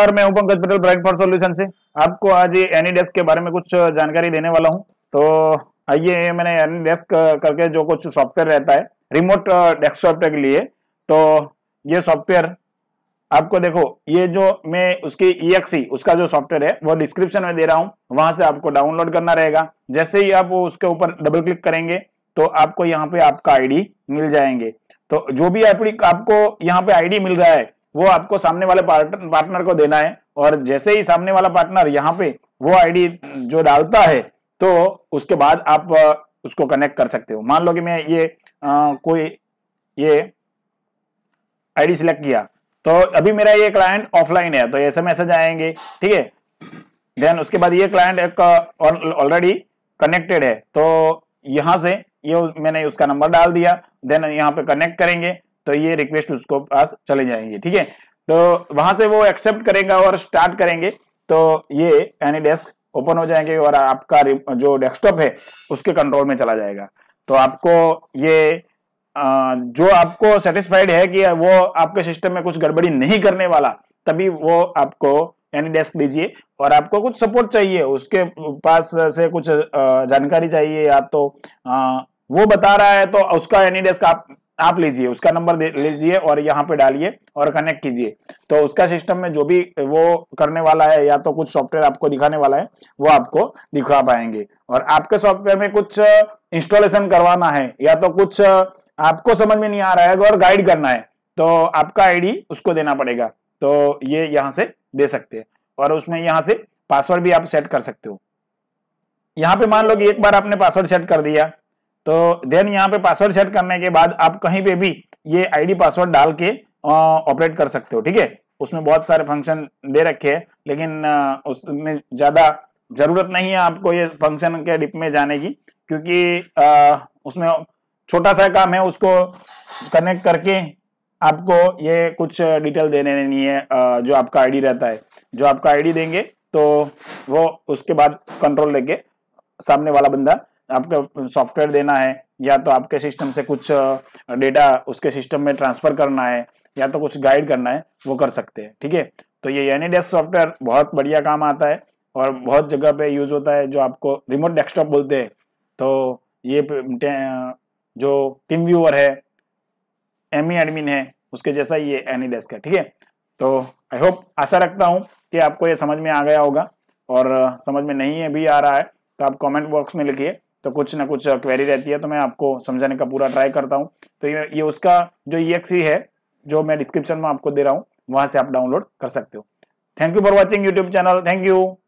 Sir मैं हूं Pankaj Patel Bright for Solution से आपको आज एनी डेस्क के बारे में कुछ जानकारी देने वाला हूं तो आइए मैंने एनी डेस्क करके जो कुछ सॉफ्टवेयर रहता है रिमोट डेस्कटॉप के लिए तो ये सॉफ्टवेयर आपको देखो ये जो मैं उसकी ई उसका जो सॉफ्टवेयर है वो डिस्क्रिप्शन में दे रहा हूँ वहां से आपको डाउनलोड करना रहेगा जैसे ही आप उसके ऊपर डबल क्लिक करेंगे तो आपको यहाँ पे आपका आईडी मिल जाएंगे तो जो भी आपको यहाँ पे आईडी मिल रहा है वो आपको सामने वाले पार्टनर को देना है और जैसे ही सामने वाला पार्टनर यहाँ पे वो आईडी जो डालता है तो उसके बाद आप उसको कनेक्ट कर सकते हो मान लो कि मैं ये आ, कोई ये आईडी सिलेक्ट किया तो अभी मेरा ये क्लाइंट ऑफलाइन है तो ऐसे मैसेज आएंगे ठीक है देन उसके बाद ये क्लाइंट एक ऑलरेडी कनेक्टेड है तो यहां से ये यह मैंने उसका नंबर डाल दिया देन यहाँ पे कनेक्ट करेंगे तो ये रिक्वेस्ट उसको पास चले जाएंगे ठीक है तो वहां से वो एक्सेप्ट करेगा और स्टार्ट करेंगे तो ये एनी डेस्क ओपन हो जाएंगे और आपका जो डेस्कटॉप है उसके कंट्रोल में चला जाएगा तो आपको ये जो आपको सेटिस्फाइड है कि वो आपके सिस्टम में कुछ गड़बड़ी नहीं करने वाला तभी वो आपको एनी डेस्क दीजिए और आपको कुछ सपोर्ट चाहिए उसके पास से कुछ जानकारी चाहिए या तो वो बता रहा है तो उसका एनी डेस्क आप आप लीजिए उसका नंबर लीजिए और यहाँ पे डालिए और कनेक्ट कीजिए तो उसका सिस्टम में जो भी वो करने वाला है या तो कुछ सॉफ्टवेयर आपको दिखाने वाला है वो आपको दिखा पाएंगे और आपके सॉफ्टवेयर में कुछ इंस्टॉलेशन करवाना है या तो कुछ आपको समझ में नहीं आ रहा है और गाइड करना है तो आपका आईडी उसको देना पड़ेगा तो ये यहाँ से दे सकते हैं और उसमें यहाँ से पासवर्ड भी आप सेट कर सकते हो यहाँ पे मान लो कि एक बार आपने पासवर्ड सेट कर दिया तो देन यहाँ पे पासवर्ड सेट करने के बाद आप कहीं पे भी ये आईडी पासवर्ड डाल के ऑपरेट कर सकते हो ठीक है उसमें बहुत सारे फंक्शन दे रखे हैं लेकिन उसमें ज्यादा जरूरत नहीं है आपको ये फंक्शन के डिप में जाने की क्योंकि आ, उसमें छोटा सा काम है उसको कनेक्ट करके आपको ये कुछ डिटेल देने नहीं है आ, जो आपका आईडी रहता है जो आपका आईडी देंगे तो वो उसके बाद कंट्रोल लेके सामने वाला बंदा आपका सॉफ्टवेयर देना है या तो आपके सिस्टम से कुछ डेटा उसके सिस्टम में ट्रांसफर करना है या तो कुछ गाइड करना है वो कर सकते हैं ठीक है थीके? तो ये एनी डेस्क सॉफ्टवेयर बहुत बढ़िया काम आता है और बहुत जगह पे यूज होता है जो आपको रिमोट डेस्कटॉप बोलते हैं तो ये जो टीम व्यूअर है एम एडमिन e है उसके जैसा ये एनी डेस्क है ठीक है तो आई होप आशा रखता हूँ कि आपको ये समझ में आ गया होगा और समझ में नहीं है भी आ रहा है तो आप कमेंट बॉक्स में लिखिए तो कुछ ना कुछ क्वेरी रहती है तो मैं आपको समझाने का पूरा ट्राई करता हूँ तो ये उसका जो ई है जो मैं डिस्क्रिप्शन में आपको दे रहा हूँ वहां से आप डाउनलोड कर सकते हो thank you for watching YouTube channel thank you